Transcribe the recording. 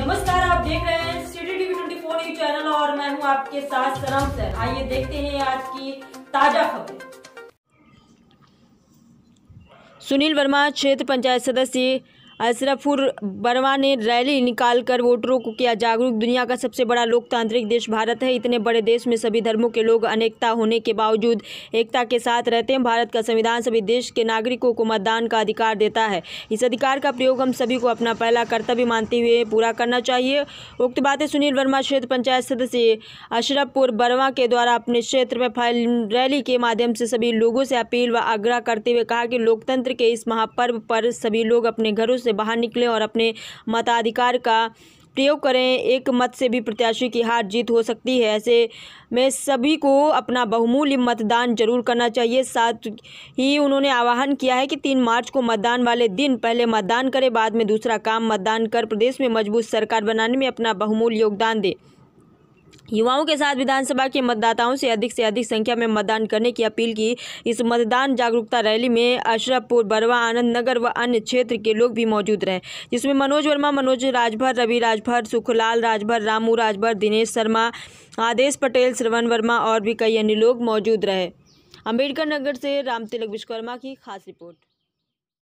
नमस्कार आप देख रहे हैं study TV twenty four news channel और मैं हूं आपके साथ सनम सर आइए देखते हैं आज की ताजा खबर सुनील वर्मा क्षेत्र पंचायत सदस्य अशरफुर वर्मा ने रैली निकालकर वोटरों को किया जागरूक दुनिया का सबसे बड़ा लोकतांत्रिक देश भारत है इतने बड़े देश में सभी धर्मों के लोग अनेकता होने के बावजूद एकता के साथ रहते हैं भारत का संविधान सभी देश के नागरिकों को मतदान का अधिकार देता है इस अधिकार का प्रयोग हम सभी को अपना पहला कर्तव्य मानते हुए पूरा करना चाहिए उक्त बातें सुनील वर्मा क्षेत्र पंचायत सदस्य अशरफपुर वर्मा के द्वारा अपने क्षेत्र में फैल रैली के माध्यम से सभी लोगों से अपील व आग्रह करते हुए कहा कि लोकतंत्र के इस महापर्व पर सभी लोग अपने घरों से से बाहर निकलें और अपने मताधिकार का प्रयोग करें एक मत से भी प्रत्याशी की हार जीत हो सकती है ऐसे में सभी को अपना बहुमूल्य मतदान जरूर करना चाहिए साथ ही उन्होंने आह्वान किया है कि तीन मार्च को मतदान वाले दिन पहले मतदान करें बाद में दूसरा काम मतदान कर प्रदेश में मजबूत सरकार बनाने में अपना बहुमूल्य योगदान दें युवाओं के साथ विधानसभा के मतदाताओं से अधिक से अधिक संख्या में मतदान करने की अपील की इस मतदान जागरूकता रैली में अशरफपुर बरवा आनंद नगर व अन्य क्षेत्र के लोग भी मौजूद रहे जिसमें मनोज वर्मा मनोज राजभर रवि राजभर सुखलाल राजभर रामू राजभर दिनेश शर्मा आदेश पटेल श्रवण वर्मा और भी कई अन्य लोग मौजूद रहे अम्बेडकर नगर से राम तिलक विश्वकर्मा की खास रिपोर्ट